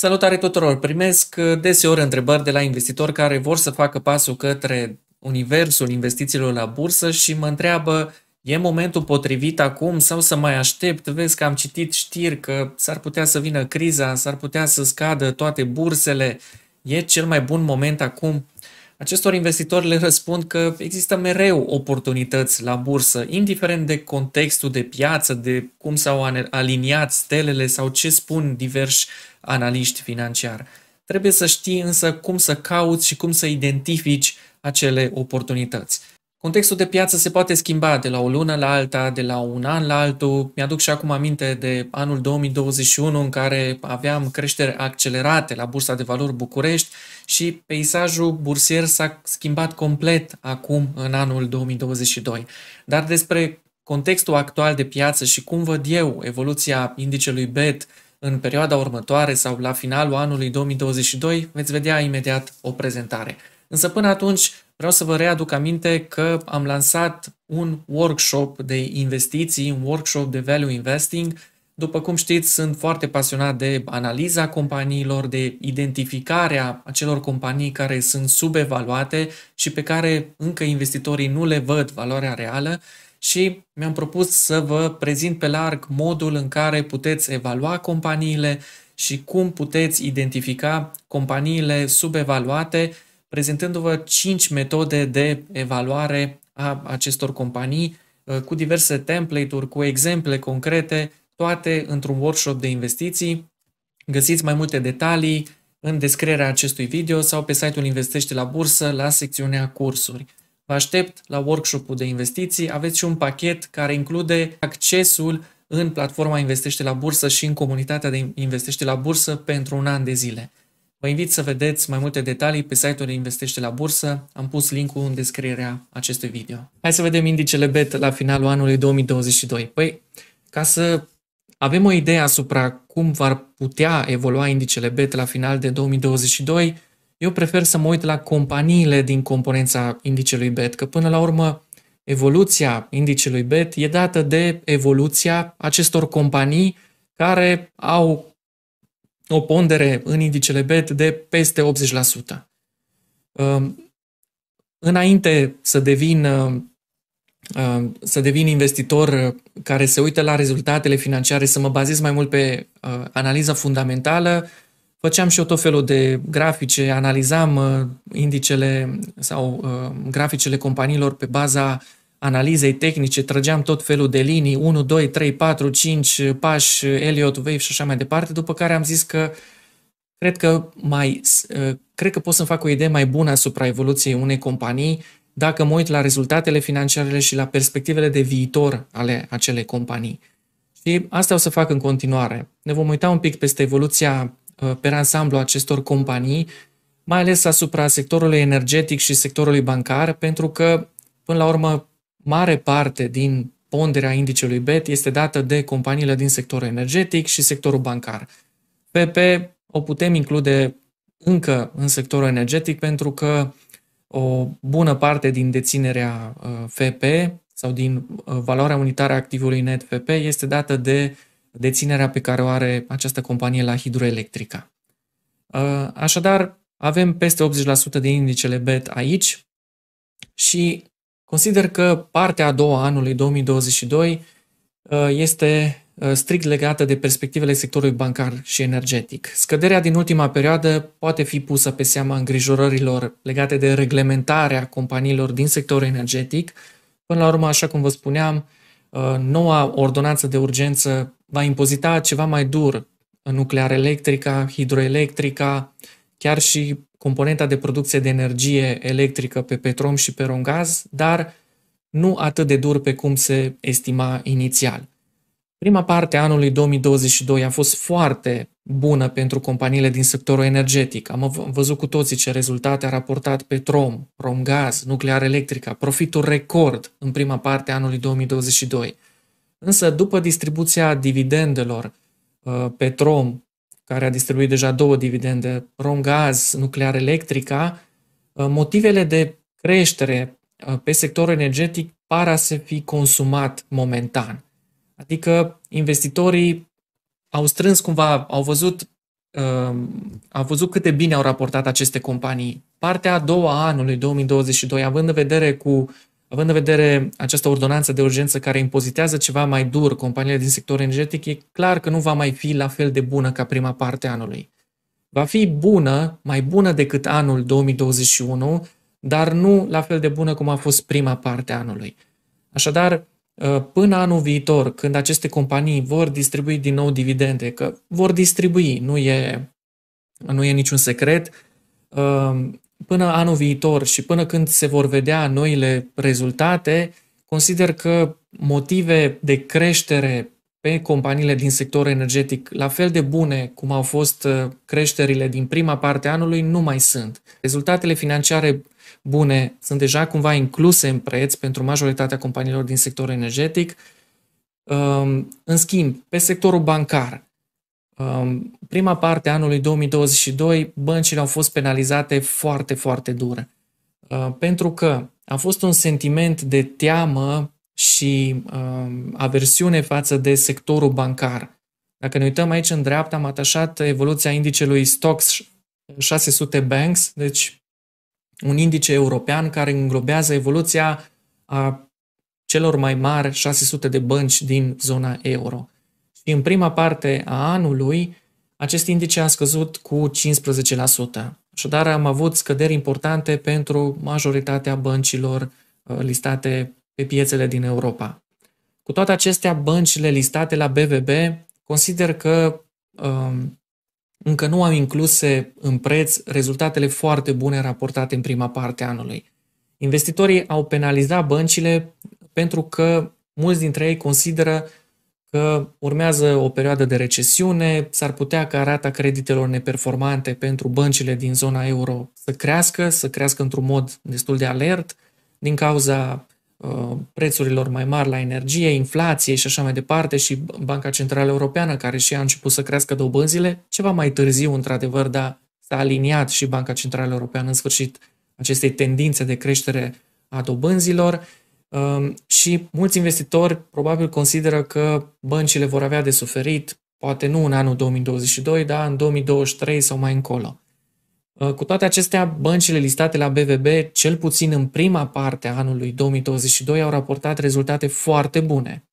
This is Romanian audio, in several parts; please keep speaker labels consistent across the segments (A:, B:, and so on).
A: Salutare tuturor! Primesc uh, deseori întrebări de la investitori care vor să facă pasul către universul investițiilor la bursă și mă întreabă e momentul potrivit acum sau să mai aștept? Vezi că am citit știri că s-ar putea să vină criza, s-ar putea să scadă toate bursele. E cel mai bun moment acum? Acestor investitori le răspund că există mereu oportunități la bursă, indiferent de contextul de piață, de cum s-au aliniat stelele sau ce spun diversi analiști financiari. Trebuie să știi însă cum să cauți și cum să identifici acele oportunități. Contextul de piață se poate schimba de la o lună la alta, de la un an la altul. Mi-aduc și acum aminte de anul 2021 în care aveam creștere accelerate la Bursa de Valori București și peisajul bursier s-a schimbat complet acum în anul 2022. Dar despre contextul actual de piață și cum văd eu evoluția indicelui BET în perioada următoare sau la finalul anului 2022, veți vedea imediat o prezentare. Însă până atunci Vreau să vă readuc aminte că am lansat un workshop de investiții, un workshop de value investing. După cum știți, sunt foarte pasionat de analiza companiilor, de identificarea acelor companii care sunt subevaluate și pe care încă investitorii nu le văd valoarea reală și mi-am propus să vă prezint pe larg modul în care puteți evalua companiile și cum puteți identifica companiile subevaluate prezentându-vă 5 metode de evaluare a acestor companii uh, cu diverse template-uri, cu exemple concrete, toate într-un workshop de investiții. Găsiți mai multe detalii în descrierea acestui video sau pe site-ul Investește la Bursă la secțiunea cursuri. Vă aștept la workshopul de investiții. Aveți și un pachet care include accesul în platforma Investește la Bursă și în comunitatea de Investește la Bursă pentru un an de zile. Vă invit să vedeți mai multe detalii pe site-ul Investește la Bursă. Am pus linkul în descrierea acestui video. Hai să vedem indicele BET la finalul anului 2022. Păi, ca să avem o idee asupra cum va putea evolua indicele BET la final de 2022, eu prefer să mă uit la companiile din componența indicelui BET, că până la urmă evoluția indicelui BET e dată de evoluția acestor companii care au o pondere în indicele BET de peste 80%. Um, înainte să devin, um, um, să devin investitor care se uită la rezultatele financiare, să mă bazez mai mult pe uh, analiza fundamentală, făceam și eu tot felul de grafice, analizam uh, indicele sau uh, graficele companiilor pe baza uh, analizei tehnice, trăgeam tot felul de linii, 1, 2, 3, 4, 5 pași, Elliot Wave și așa mai departe, după care am zis că cred că, mai, uh, cred că pot să-mi fac o idee mai bună asupra evoluției unei companii dacă mă uit la rezultatele financiare și la perspectivele de viitor ale acelei companii. Și asta o să fac în continuare. Ne vom uita un pic peste evoluția uh, pe ansamblu acestor companii, mai ales asupra sectorului energetic și sectorului bancar, pentru că, până la urmă, mare parte din ponderea indicelui BET este dată de companiile din sectorul energetic și sectorul bancar. PP o putem include încă în sectorul energetic pentru că o bună parte din deținerea uh, FP sau din uh, valoarea unitară a activului net FP este dată de deținerea pe care o are această companie la hidroelectrica. Uh, așadar, avem peste 80% din indicele BET aici și Consider că partea a doua anului 2022 uh, este uh, strict legată de perspectivele sectorului bancar și energetic. Scăderea din ultima perioadă poate fi pusă pe seama îngrijorărilor legate de reglementarea companiilor din sectorul energetic. Până la urmă, așa cum vă spuneam, uh, noua ordonanță de urgență va impozita ceva mai dur nuclear electrica, hidroelectrica, chiar și componenta de producție de energie electrică pe petrom și pe rongaz, dar nu atât de dur pe cum se estima inițial. Prima parte a anului 2022 a fost foarte bună pentru companiile din sectorul energetic. Am văzut cu toții ce rezultate a raportat Petrom, Romgaz, Nuclear Electrica, profituri record în prima parte a anului 2022. Însă, după distribuția dividendelor, uh, Petrom care a distribuit deja două dividende, Romgaz, Nuclear Electrica, uh, motivele de creștere uh, pe sectorul energetic par a se fi consumat momentan. Adică investitorii au strâns cumva, au văzut, uh, au văzut cât de bine au raportat aceste companii. Partea a doua a anului 2022, având în vedere cu Având în vedere această ordonanță de urgență care impozitează ceva mai dur companiile din sector energetic, e clar că nu va mai fi la fel de bună ca prima parte a anului. Va fi bună, mai bună decât anul 2021, dar nu la fel de bună cum a fost prima parte a anului. Așadar, ă, până anul viitor, când aceste companii vor distribui din nou dividende, că vor distribui, nu e, nu e niciun secret, ă, până anul viitor și până când se vor vedea noile rezultate, consider că motive de creștere pe companiile din sector energetic, la fel de bune cum au fost uh, creșterile din prima parte a anului, nu mai sunt. Rezultatele financiare bune sunt deja cumva incluse în preț pentru majoritatea companiilor din sector energetic. Um, în schimb, pe sectorul bancar, Um, prima parte a anului 2022, băncile au fost penalizate foarte, foarte dure, uh, Pentru că a fost un sentiment de teamă și um, aversiune față de sectorul bancar. Dacă ne uităm aici în dreapta, am atașat evoluția indicelui Stoxx 600 Banks, deci un indice european care înglobează evoluția a celor mai mari 600 de bănci din zona euro și în prima parte a anului acest indice a scăzut cu 15%. Așadar, am avut scăderi importante pentru majoritatea băncilor uh, listate pe piețele din Europa. Cu toate acestea, băncile listate la BVB consider că um, încă nu au incluse în preț rezultatele foarte bune raportate în prima parte a anului. Investitorii au penalizat băncile pentru că mulți dintre ei consideră că urmează o perioadă de recesiune, s-ar putea ca rata creditelor neperformante pentru băncile din zona euro să crească, să crească într-un mod destul de alert, din cauza uh, prețurilor mai mari la energie, inflație și așa mai departe și Banca Centrală Europeană, care și a început să crească dobânzile, ceva mai târziu, într-adevăr, dar s-a aliniat și Banca Centrală Europeană în sfârșit acestei tendințe de creștere a dobânzilor Ehm, și mulți investitori probabil consideră că băncile vor avea de suferit, poate nu în anul 2022, dar în 2023 sau mai încolo. Ehm, cu toate acestea, băncile listate la BVB, cel puțin în prima parte a anului 2022, au raportat rezultate foarte bune.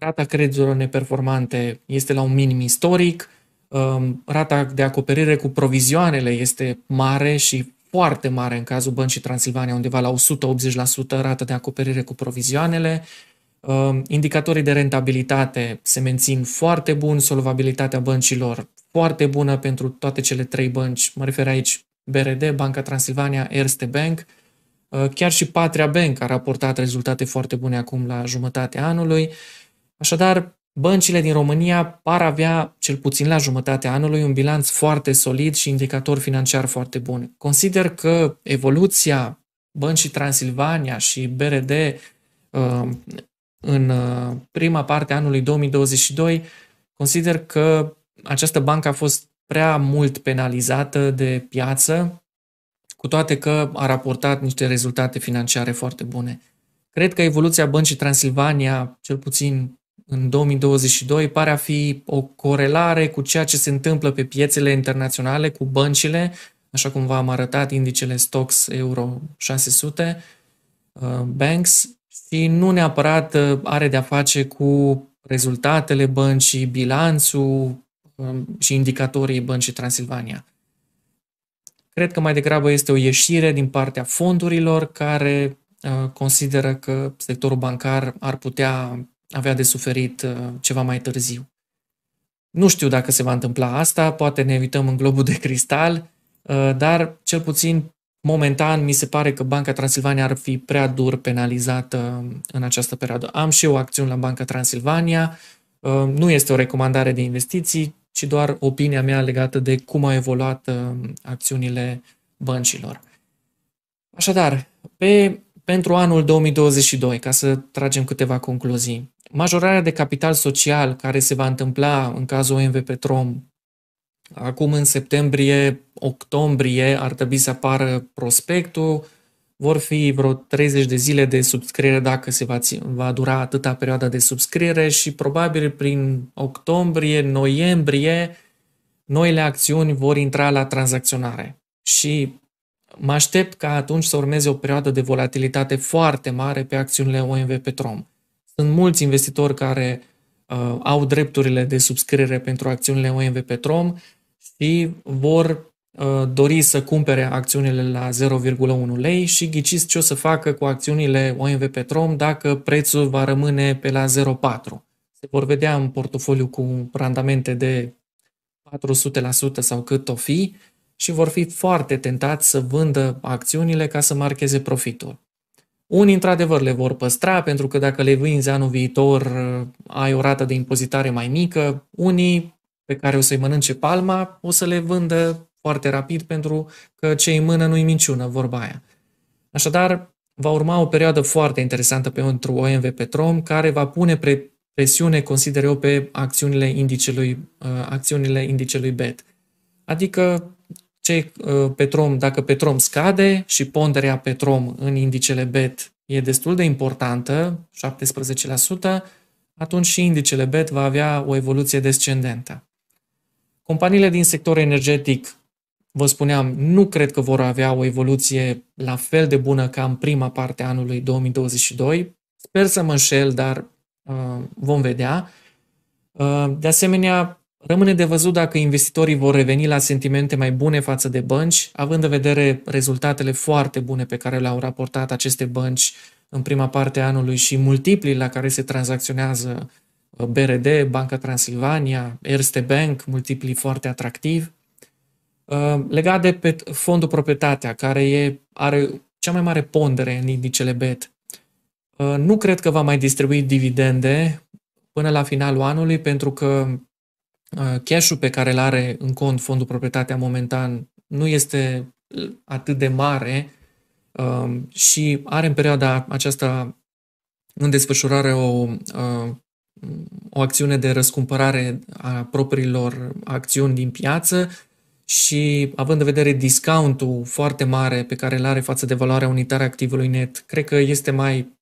A: Rata creditelor neperformante este la un minim istoric, ehm, rata de acoperire cu provizioanele este mare și foarte mare în cazul Băncii Transilvania, undeva la 180% rată de acoperire cu provizioanele. Um, indicatorii de rentabilitate se mențin foarte bun, solvabilitatea băncilor foarte bună pentru toate cele trei bănci. Mă refer aici BRD, Banca Transilvania, Erste Bank. Uh, chiar și Patria Bank a raportat rezultate foarte bune acum la jumătatea anului. Așadar, Băncile din România par avea, cel puțin la jumătatea anului, un bilanț foarte solid și indicator financiar foarte bun. Consider că evoluția băncii Transilvania și BRD uh, în uh, prima parte a anului 2022, consider că această bancă a fost prea mult penalizată de piață, cu toate că a raportat niște rezultate financiare foarte bune. Cred că evoluția băncii Transilvania, cel puțin în 2022 pare a fi o corelare cu ceea ce se întâmplă pe piețele internaționale, cu băncile, așa cum v-am arătat indicele Stox Euro 600, uh, Banks, și nu neapărat uh, are de-a face cu rezultatele băncii, bilanțul um, și indicatorii băncii Transilvania. Cred că mai degrabă este o ieșire din partea fondurilor care uh, consideră că sectorul bancar ar putea avea de suferit uh, ceva mai târziu. Nu știu dacă se va întâmpla asta, poate ne uităm în globul de cristal, uh, dar cel puțin momentan mi se pare că Banca Transilvania ar fi prea dur penalizată uh, în această perioadă. Am și eu acțiuni la Banca Transilvania, nu este o recomandare de investiții, ci doar opinia mea legată de cum au evoluat acțiunile băncilor. Așadar, pe, pentru anul 2022, ca să tragem câteva concluzii, majorarea de capital social care se va întâmpla în cazul OMV Petrom acum în septembrie, octombrie ar trebui să apară prospectul, vor fi vreo 30 de zile de subscriere dacă se va, țin, va dura atâta perioada de subscriere și probabil prin octombrie, noiembrie, noile acțiuni vor intra la tranzacționare. Și mă aștept ca atunci să urmeze o perioadă de volatilitate foarte mare pe acțiunile OMV Petrom. Sunt mulți investitori care uh, au drepturile de subscriere pentru acțiunile OMV Petrom și vor uh, dori să cumpere acțiunile la 0,1 lei și ghiciți ce o să facă cu acțiunile OMV Petrom dacă prețul va rămâne pe la 0,4. Se vor vedea în portofoliu cu randamente de 400% sau cât o fi și vor fi foarte tentați să vândă acțiunile ca să marcheze profitul. Unii, într-adevăr, le vor păstra, pentru că dacă le vinzi anul viitor, uh, ai o rată de impozitare mai mică. Unii, pe care o să-i mănânce palma, o să le vândă foarte rapid, pentru că ce în mână nu-i minciună, vorba aia. Așadar, va urma o perioadă foarte interesantă pentru OMV Petrom, care va pune pre- presiune, consider eu, pe acțiunile indicelui, uh, acțiunile indicelui BET. Adică ce uh, Petrom, dacă Petrom scade și ponderea Petrom în indicele BET e destul de importantă, 17%, atunci și indicele BET va avea o evoluție descendentă. Companiile din sector energetic, vă spuneam, nu cred că vor avea o evoluție la fel de bună ca în prima parte a anului 2022. Sper să mă înșel, dar uh, vom vedea. Uh, de asemenea, Rămâne de văzut dacă investitorii vor reveni la sentimente mai bune față de bănci, având în vedere rezultatele foarte bune pe care le-au raportat aceste bănci în prima parte a anului și multiplii la care se tranzacționează uh, BRD, Banca Transilvania, Erste Bank, multiplii foarte atractivi. Uh, legat de pe fondul proprietatea, care e, are cea mai mare pondere în indicele BET, uh, nu cred că va mai distribui dividende până la finalul anului, pentru că Uh, cash pe care îl are în cont fondul proprietatea momentan nu este atât de mare um, și are în perioada aceasta în desfășurare o, uh, o acțiune de răscumpărare a propriilor acțiuni din piață și având în vedere discountul foarte mare pe care îl are față de valoarea unitară activului net, cred că este mai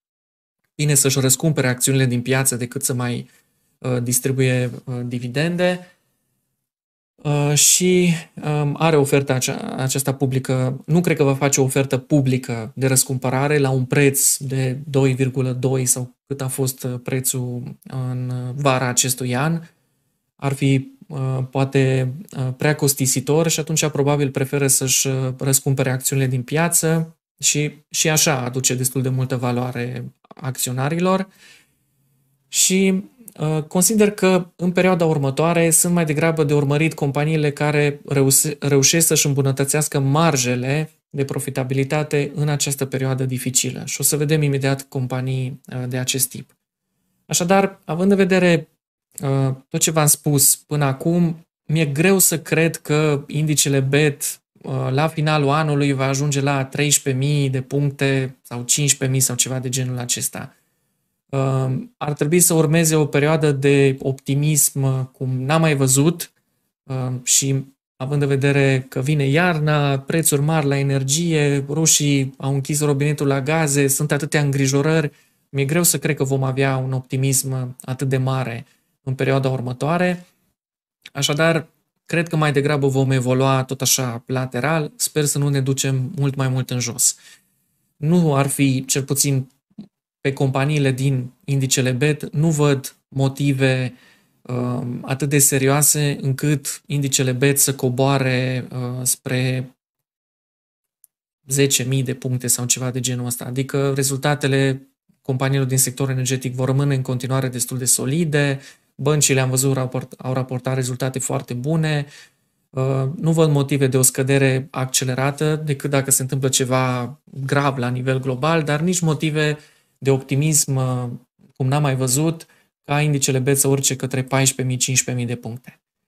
A: bine să-și răscumpere acțiunile din piață decât să mai uh, Uh, distribuie uh, dividende uh, și um, are oferta aceasta publică. Nu cred că va face o ofertă publică de răscumpărare la un preț de 2,2 sau cât a fost prețul în vara acestui an. Ar fi poate prea costisitor și atunci probabil preferă să-și răscumpere acțiunile din piață și, și așa aduce destul de multă valoare acționarilor. Și Uh, consider că în perioada următoare sunt mai degrabă de urmărit companiile care reușesc să-și îmbunătățească marjele de profitabilitate în această perioadă dificilă și o să vedem imediat companii uh, de acest tip. Așadar, având în vedere uh, tot ce v-am spus până acum, mi-e greu să cred că indicele BET la finalul anului va ajunge la 13.000 de puncte sau 15.000 sau ceva de genul acesta. Um, ar trebui să urmeze o perioadă de optimism uh, cum n-am mai văzut um, și având în vedere că vine iarna, prețuri mari la energie, rușii au închis robinetul la gaze, sunt atâtea îngrijorări, mi-e greu să cred că vom avea un optimism uh, atât de mare în perioada următoare. Așadar, cred că mai degrabă vom evolua tot așa lateral, sper să nu ne ducem mult mai mult în jos. Nu ar fi, cel puțin pe companiile din indicele BET nu văd motive um, atât de serioase încât indicele BET să coboare uh, spre 10.000 de puncte sau ceva de genul ăsta. Adică rezultatele companiilor din sectorul energetic vor rămâne în continuare destul de solide, băncile am văzut au raportat rezultate foarte bune, uh, nu văd motive de o scădere accelerată decât dacă se întâmplă ceva grav la nivel global, dar nici motive uh, de optimism uh, cum n-am mai văzut, ca indicele B să urce către 14.000-15.000 de puncte.